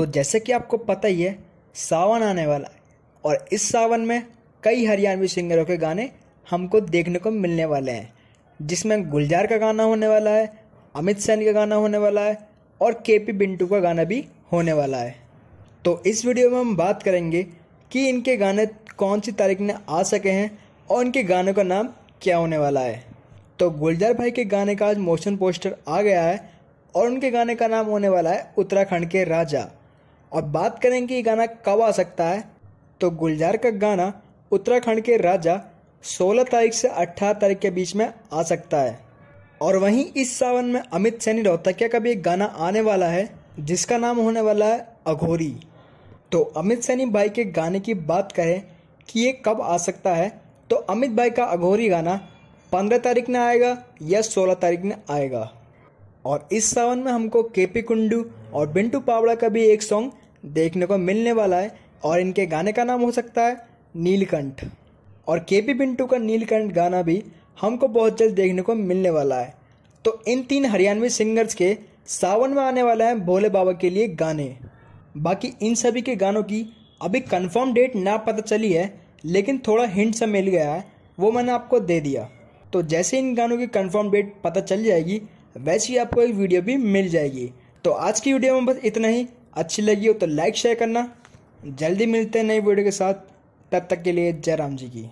तो जैसे कि आपको पता ही है सावन आने वाला है और इस सावन में कई हरियाणवी सिंगरों के गाने हमको देखने को मिलने वाले हैं जिसमें गुलजार का गाना होने वाला है अमित सैन का गाना होने वाला है और के पी बिंटू का गाना भी होने वाला है तो इस वीडियो में हम बात करेंगे कि इनके गाने कौन सी तारीख में आ सके हैं और इनके गानों का नाम क्या होने वाला है तो गुलजार भाई के गाने का आज मोशन पोस्टर आ गया है और उनके गाने का नाम होने वाला है उत्तराखंड के राजा और बात करें कि गाना कब आ सकता है तो गुलजार का गाना उत्तराखंड के राजा 16 तारीख से 18 तारीख के बीच में आ सकता है और वहीं इस सावन में अमित सैनी रोहतकिया का भी एक गाना आने वाला है जिसका नाम होने वाला है अघोरी तो अमित सैनी भाई के गाने की बात करें कि ये कब आ सकता है तो अमित भाई का अघोरी गाना पंद्रह तारीख में आएगा या सोलह तारीख में आएगा और इस सावन में हमको के पी कुंडू और बिंटू पावड़ा का भी एक सॉन्ग देखने को मिलने वाला है और इनके गाने का नाम हो सकता है नीलकंठ और के पी पिंटू का नीलकंठ गाना भी हमको बहुत जल्द देखने को मिलने वाला है तो इन तीन हरियाणवी सिंगर्स के सावन में आने वाला है भोले बाबा के लिए गाने बाकी इन सभी के गानों की अभी कन्फर्म डेट ना पता चली है लेकिन थोड़ा हिंट सा मिल गया है वो मैंने आपको दे दिया तो जैसे इन गानों की कन्फर्म डेट पता चल जाएगी वैसी आपको एक वीडियो भी मिल जाएगी तो आज की वीडियो में बस इतना ही अच्छी लगी हो तो लाइक शेयर करना जल्दी मिलते हैं नई वीडियो के साथ तब तक के लिए जय राम जी की